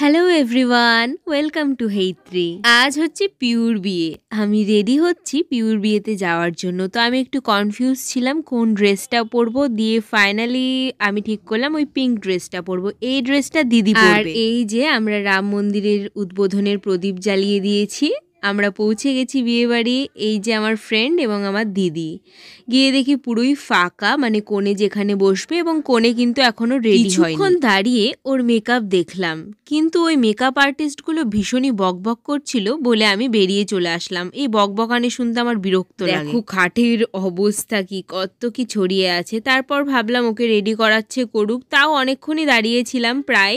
hello everyone welcome to হেইত্রি আজ হচ্ছে পিউর বিয়ে আমি রেডি হচ্ছি পিউর বিয়েতে যাওয়ার জন্য তো আমি একটু কনফিউজ ছিলাম কোন ড্রেসটা পরবো দিয়ে ফাইনালি আমি ঠিক করলাম ওই পিঙ্ক ড্রেসটা পরবো এই ড্রেসটা দিদি আর এই যে আমরা রাম মন্দিরের উদ্বোধনের প্রদীপ জ্বালিয়ে দিয়েছি আমরা পৌঁছে গেছি বিয়েবাড়ি এই যে আমার ফ্রেন্ড এবং আমার দিদি গিয়ে দেখি পুরোই ফাঁকা মানে কোণে যেখানে বসবে এবং কোণে কিন্তু এখনও রেডি কিছুক্ষণ দাঁড়িয়ে ওর মেকআপ দেখলাম কিন্তু ওই মেকআপ আর্টিস্টগুলো ভীষণই বকবক করছিল বলে আমি বেরিয়ে চলে আসলাম এই বকবকানে শুনতে আমার বিরক্ত দেখো খাটের অবস্থা কি কত কি ছড়িয়ে আছে তারপর ভাবলাম ওকে রেডি করাচ্ছে করুক তাও অনেকক্ষণই দাঁড়িয়েছিলাম প্রায়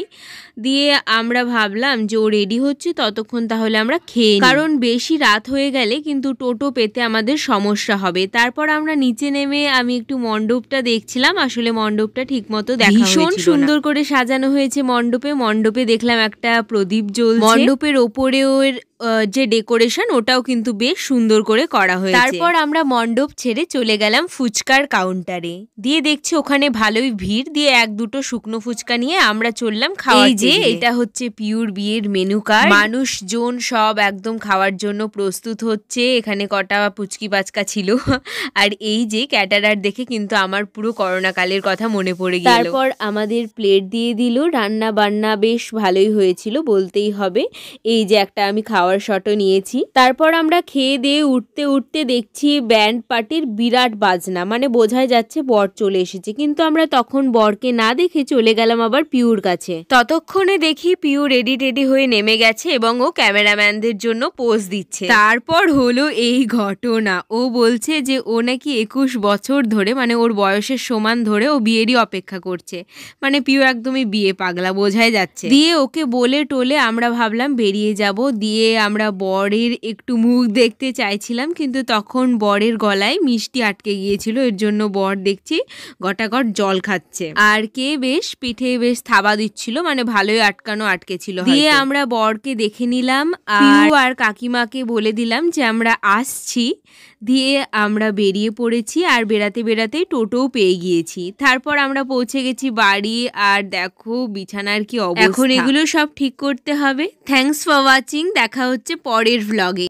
দিয়ে আমরা ভাবলাম যে ও রেডি হচ্ছে ততক্ষণ তাহলে আমরা খেয়ে কারণ বেশি রাত হয়ে গেলে কিন্তু টোটো পেতে আমাদের সমস্যা হবে তারপর আমরা নিচে নেমে আমি একটু মণ্ডপটা দেখছিলাম আসলে মণ্ডপটা ঠিক মতো ভীষণ সুন্দর করে সাজানো হয়েছে মণ্ডপে মণ্ডপে দেখলাম একটা প্রদীপ জ্বল মণ্ডপের ওপরেও এর যে ডেকোরেশন ওটাও কিন্তু বেশ সুন্দর করে করা হয়েছে তারপর আমরা মণ্ডপ ছেড়ে চলে গেলাম ফুচকার কাউন্টারে দিয়ে দেখছি ওখানে ভালোই ভিড় দিয়ে এক দুটো শুকনো ফুচকা নিয়ে আমরা চললাম খাওয়া যে এটা হচ্ছে পিওর বিয়ের মেনু কার্ড মানুষজন সব একদম খাওয়ার জন্য প্রস্তুত হচ্ছে এখানে কটা পুচকি পাচকা ছিল আর এই যে ক্যাটারার দেখে কিন্তু আমার পুরো করোনাকালের কথা মনে পড়ে গেল তারপর আমাদের প্লেট দিয়ে দিল রান্না বান্না বেশ ভালোই হয়েছিল বলতেই হবে এই যে একটা আমি খাওয়ার শটও নিয়েছি তারপর আমরা খেয়ে দিয়ে উঠতে উঠতে দেখছি ব্যান্ড পার্টির বিরাট বাজনা মানে বোঝাই যাচ্ছে বর চলে এসেছে কিন্তু আমরা তখন বরকে না দেখে চলে গেলাম আবার পিউর কাছে ততক্ষণে দেখি পিউ রেডি টেডি হয়ে নেমে গেছে এবং ও ক্যামেরাম্যানদের জন্য পোজ দিচ্ছে তারপর হলো এই ঘটনা ও বলছে যে ও নাকি একুশ বছর ধরে মানে ওর বয়সের সমান ধরে ও বিয়েরই অপেক্ষা করছে মানে পিউ একদমই বিয়ে পাগলা বোঝাই যাচ্ছে দিয়ে ওকে বলে টোলে আমরা ভাবলাম বেরিয়ে যাব দিয়ে আমরা বরের একটু মুখ দেখতে চাইছিলাম কিন্তু তখন বরের গলায় মিষ্টি আটকে গিয়েছিল এর জন্য বর দেখছি গটাগট জল খাচ্ছে আর কে বেশ পিঠে বেশ থাবা দিচ্ছিল মানে ভালোই আটকানো আটকে ছিল দিয়ে আমরা বরকে দেখে নিলাম আর আর কাকিমাকে বলে দিলাম যে আমরা আসছি দিয়ে আমরা বেরিয়ে পড়েছি আর বেড়াতে বেড়াতে টোটোও পেয়ে গিয়েছি তারপর আমরা পৌঁছে গেছি বাড়ি আর দেখো বিছানার কি অবস্থা এখন এগুলো সব ঠিক করতে হবে থ্যাংকস ফর ওয়াচিং দেখা হচ্ছে পরের ভ্লগে